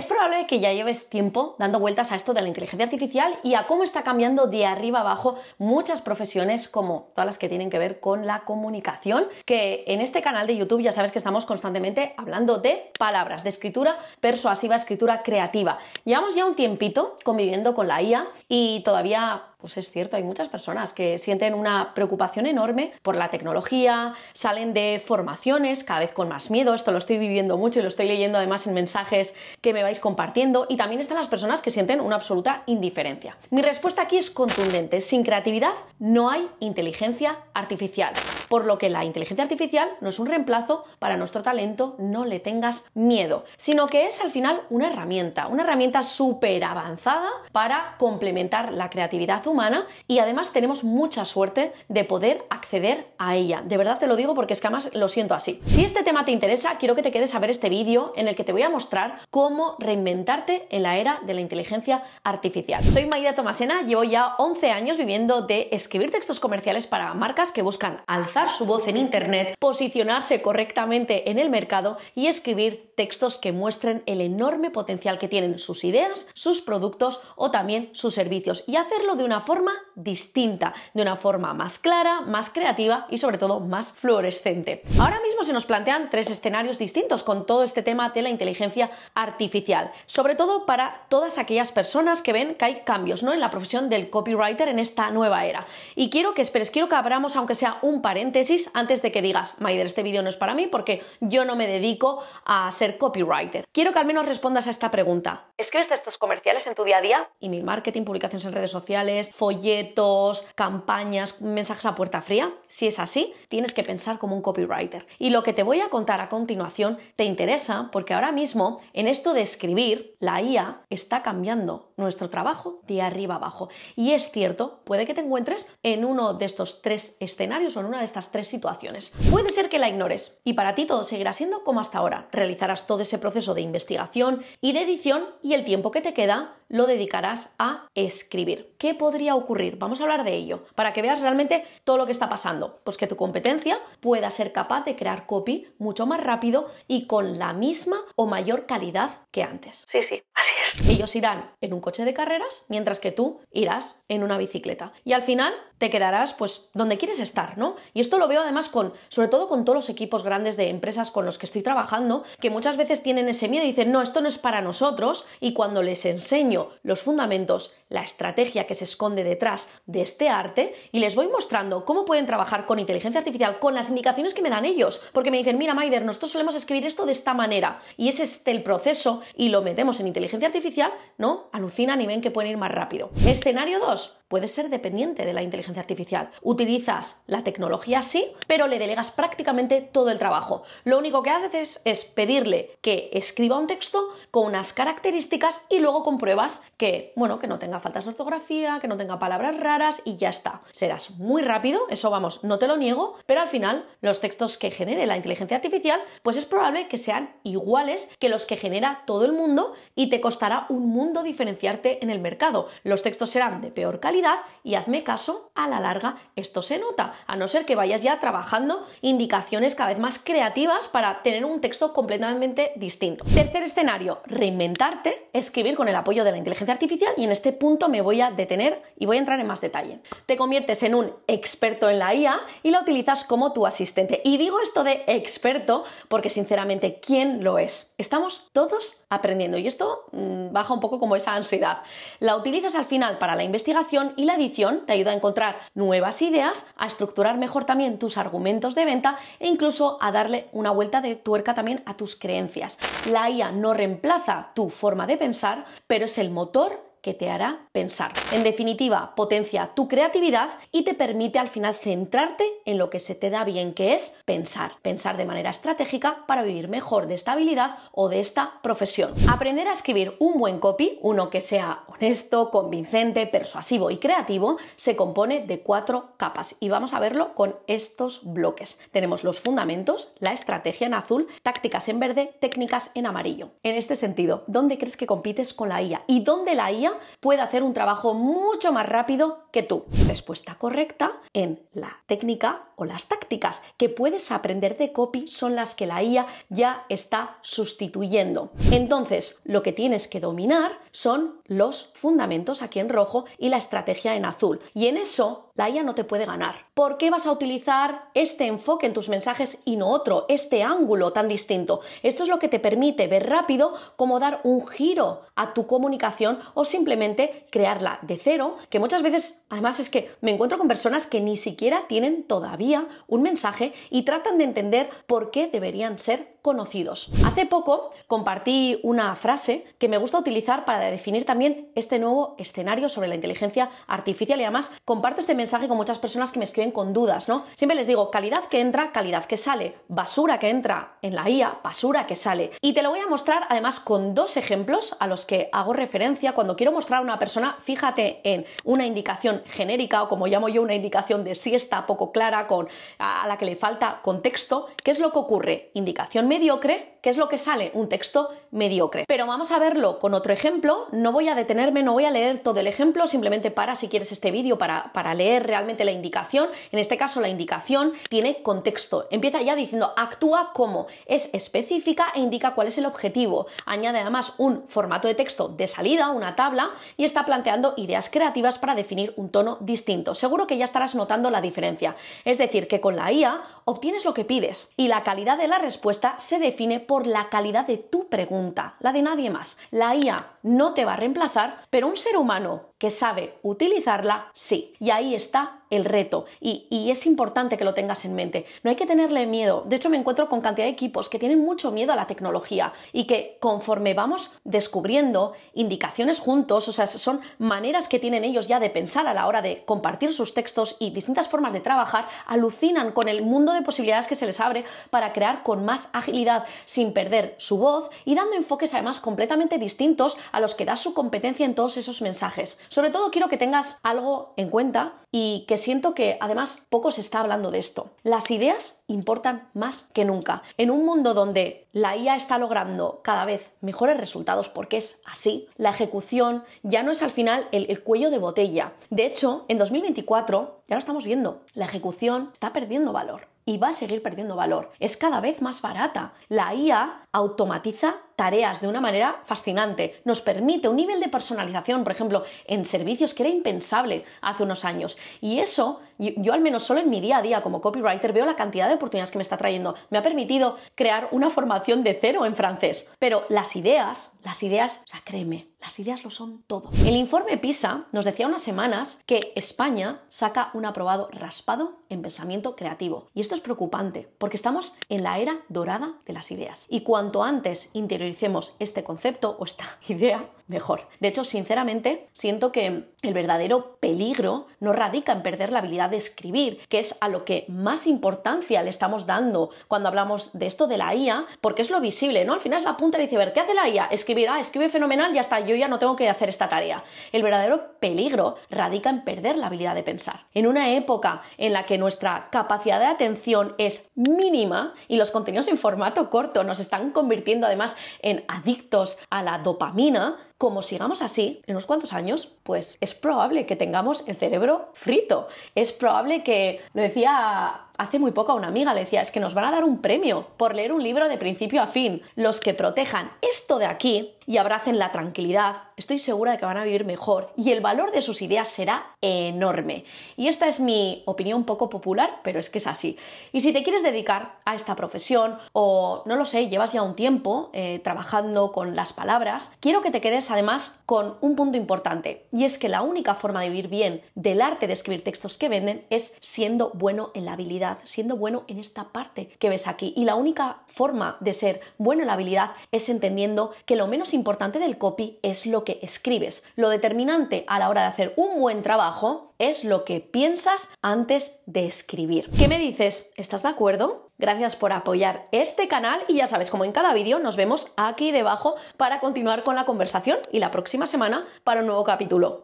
Es probable que ya lleves tiempo dando vueltas a esto de la inteligencia artificial y a cómo está cambiando de arriba abajo muchas profesiones como todas las que tienen que ver con la comunicación, que en este canal de YouTube ya sabes que estamos constantemente hablando de palabras, de escritura persuasiva, escritura creativa. Llevamos ya un tiempito conviviendo con la IA y todavía pues es cierto, hay muchas personas que sienten una preocupación enorme por la tecnología, salen de formaciones cada vez con más miedo, esto lo estoy viviendo mucho y lo estoy leyendo además en mensajes que me vais compartiendo, y también están las personas que sienten una absoluta indiferencia. Mi respuesta aquí es contundente, sin creatividad no hay inteligencia artificial. Por lo que la inteligencia artificial no es un reemplazo para nuestro talento, no le tengas miedo, sino que es al final una herramienta, una herramienta súper avanzada para complementar la creatividad humana y además tenemos mucha suerte de poder acceder a ella. De verdad te lo digo porque es que además lo siento así. Si este tema te interesa, quiero que te quedes a ver este vídeo en el que te voy a mostrar cómo reinventarte en la era de la inteligencia artificial. Soy Maida Tomasena, llevo ya 11 años viviendo de escribir textos comerciales para marcas que buscan alzar su voz en Internet, posicionarse correctamente en el mercado y escribir textos que muestren el enorme potencial que tienen sus ideas, sus productos o también sus servicios y hacerlo de una forma distinta, de una forma más clara, más creativa y sobre todo más fluorescente. Ahora mismo se nos plantean tres escenarios distintos con todo este tema de la inteligencia artificial, sobre todo para todas aquellas personas que ven que hay cambios ¿no? en la profesión del copywriter en esta nueva era. Y quiero que esperes, quiero que abramos aunque sea un paréntesis tesis antes de que digas, Maider, este vídeo no es para mí porque yo no me dedico a ser copywriter. Quiero que al menos respondas a esta pregunta. ¿Escribes estos comerciales en tu día a día? Email marketing, publicaciones en redes sociales, folletos, campañas, mensajes a puerta fría. Si es así, tienes que pensar como un copywriter. Y lo que te voy a contar a continuación te interesa porque ahora mismo en esto de escribir, la IA está cambiando nuestro trabajo de arriba abajo. Y es cierto, puede que te encuentres en uno de estos tres escenarios o en una de estas tres situaciones. Puede ser que la ignores y para ti todo seguirá siendo como hasta ahora. Realizarás todo ese proceso de investigación y de edición y el tiempo que te queda lo dedicarás a escribir. ¿Qué podría ocurrir? Vamos a hablar de ello, para que veas realmente todo lo que está pasando. Pues que tu competencia pueda ser capaz de crear copy mucho más rápido y con la misma o mayor calidad que antes. Sí, sí, así es. Ellos irán en un coche de carreras, mientras que tú irás en una bicicleta. Y al final te quedarás pues donde quieres estar, ¿no? Y esto lo veo además con, sobre todo con todos los equipos grandes de empresas con los que estoy trabajando, que muchas veces tienen ese miedo y dicen, no, esto no es para nosotros, y cuando les enseño los fundamentos la estrategia que se esconde detrás de este arte y les voy mostrando cómo pueden trabajar con inteligencia artificial, con las indicaciones que me dan ellos, porque me dicen, mira Maider, nosotros solemos escribir esto de esta manera y ese es el proceso y lo metemos en inteligencia artificial, ¿no? Alucinan y ven que pueden ir más rápido. Escenario 2. Puedes ser dependiente de la inteligencia artificial. Utilizas la tecnología, sí, pero le delegas prácticamente todo el trabajo. Lo único que haces es pedirle que escriba un texto con unas características y luego compruebas que, bueno, que no tenga faltas de ortografía, que no tenga palabras raras y ya está. Serás muy rápido, eso vamos, no te lo niego, pero al final los textos que genere la inteligencia artificial, pues es probable que sean iguales que los que genera todo el mundo y te costará un mundo diferenciarte en el mercado. Los textos serán de peor calidad y hazme caso, a la larga esto se nota, a no ser que vayas ya trabajando indicaciones cada vez más creativas para tener un texto completamente distinto. Tercer escenario, reinventarte, escribir con el apoyo de la inteligencia artificial y en este punto me voy a detener y voy a entrar en más detalle. Te conviertes en un experto en la IA y la utilizas como tu asistente. Y digo esto de experto porque sinceramente, ¿quién lo es? Estamos todos aprendiendo y esto mm, baja un poco como esa ansiedad. La utilizas al final para la investigación y la edición te ayuda a encontrar nuevas ideas, a estructurar mejor también tus argumentos de venta e incluso a darle una vuelta de tuerca también a tus creencias. La IA no reemplaza tu forma de pensar, pero es el motor que te hará pensar. En definitiva, potencia tu creatividad y te permite al final centrarte en lo que se te da bien, que es pensar. Pensar de manera estratégica para vivir mejor de esta habilidad o de esta profesión. Aprender a escribir un buen copy, uno que sea honesto, convincente, persuasivo y creativo, se compone de cuatro capas y vamos a verlo con estos bloques. Tenemos los fundamentos, la estrategia en azul, tácticas en verde, técnicas en amarillo. En este sentido, ¿dónde crees que compites con la IA? ¿Y dónde la IA puede hacer un trabajo mucho más rápido que tú. Respuesta correcta en la técnica o las tácticas que puedes aprender de copy son las que la IA ya está sustituyendo. Entonces, lo que tienes que dominar son los fundamentos aquí en rojo y la estrategia en azul. Y en eso la IA no te puede ganar. ¿Por qué vas a utilizar este enfoque en tus mensajes y no otro, este ángulo tan distinto? Esto es lo que te permite ver rápido cómo dar un giro a tu comunicación o simplemente crearla de cero, que muchas veces, además es que me encuentro con personas que ni siquiera tienen todavía un mensaje y tratan de entender por qué deberían ser conocidos. Hace poco compartí una frase que me gusta utilizar para definir también este nuevo escenario sobre la inteligencia artificial y además comparto este mensaje con muchas personas que me escriben con dudas, ¿no? Siempre les digo, calidad que entra, calidad que sale, basura que entra en la IA, basura que sale. Y te lo voy a mostrar además con dos ejemplos a los que hago referencia cuando quiero mostrar a una persona, fíjate en una indicación genérica o como llamo yo una indicación de si está poco clara con a la que le falta contexto, ¿qué es lo que ocurre? Indicación mediocre, ¿qué es lo que sale? Un texto mediocre. Pero vamos a verlo con otro ejemplo. No voy a detenerme, no voy a leer todo el ejemplo, simplemente para si quieres este vídeo para, para leer realmente la indicación. En este caso, la indicación tiene contexto. Empieza ya diciendo actúa como, es específica e indica cuál es el objetivo. Añade además un formato de texto de salida, una tabla, y está planteando ideas creativas para definir un tono distinto. Seguro que ya estarás notando la diferencia. Es decir, que con la IA obtienes lo que pides y la calidad de la respuesta se define por la calidad de tu pregunta, la de nadie más. La IA no te va a reemplazar, pero un ser humano que sabe utilizarla, sí. Y ahí está el reto. Y, es importante que lo tengas en mente. No hay que tenerle miedo. De hecho, me encuentro con cantidad de equipos que tienen mucho miedo a la tecnología y que conforme vamos descubriendo indicaciones juntos, o sea, son maneras que tienen ellos ya de pensar a la hora de compartir sus textos y distintas formas de trabajar, alucinan con el mundo de posibilidades que se les abre para crear con más agilidad, sin perder su voz y dando enfoques además completamente distintos a los que da su competencia en todos esos mensajes. Sobre todo quiero que tengas algo en cuenta y que siento que además poco se está hablando de esto. Las ideas importan más que nunca. En un mundo donde la IA está logrando cada vez mejores resultados porque es así, la ejecución ya no es al final el, cuello de botella. De hecho, en 2024, ya lo estamos viendo, la ejecución está perdiendo valor y va a seguir perdiendo valor. Es cada vez más barata. La IA automatiza tareas de una manera fascinante, nos permite un nivel de personalización, por ejemplo, en servicios que era impensable hace unos años. Y eso, yo, al menos solo en mi día a día como copywriter veo la cantidad de oportunidades que me está trayendo. Me ha permitido crear una formación de cero en francés, pero las ideas, las ideas, o créeme, las ideas lo son todo. El informe PISA nos decía unas semanas que España saca un aprobado raspado en pensamiento creativo. Y esto es preocupante porque estamos en la era dorada de las ideas. Y cuanto antes interioricemos este concepto o esta idea, mejor. De hecho, sinceramente, siento que el verdadero peligro no radica en perder la habilidad de escribir, que es a lo que más importancia le estamos dando cuando hablamos de esto de la IA, porque es lo visible, ¿no? Al final es la punta y dice, ver, ¿Qué hace la IA? Escribirá, ah, escribe fenomenal, ya está, yo ya no tengo que hacer esta tarea. El verdadero peligro radica en perder la habilidad de pensar. En una época en la que nuestra capacidad de atención es mínima y los contenidos en formato corto nos están convirtiendo además en adictos a la dopamina, como sigamos así, en unos cuantos años, pues es probable que tengamos el cerebro frito. Es probable que, lo decía Hace muy poco a una amiga le decía, es que nos van a dar un premio por leer un libro de principio a fin. Los que protejan esto de aquí y abracen la tranquilidad, estoy segura de que van a vivir mejor y el valor de sus ideas será enorme. Y esta es mi opinión poco popular, pero es que es así. Y si te quieres dedicar a esta profesión o, no lo sé, llevas ya un tiempo eh, trabajando con las palabras, quiero que te quedes además con un punto importante y es que la única forma de vivir bien del arte de escribir textos que venden es siendo bueno en la habilidad siendo bueno en esta parte que ves aquí. Y la única forma de ser bueno en la habilidad es entendiendo que lo menos importante del copy es lo que escribes. Lo determinante a la hora de hacer un buen trabajo es lo que piensas antes de escribir. ¿Qué me dices? ¿Estás de acuerdo? Gracias por apoyar este canal y ya sabes, como en cada vídeo, nos vemos aquí debajo para continuar con la conversación y la próxima semana para un nuevo capítulo.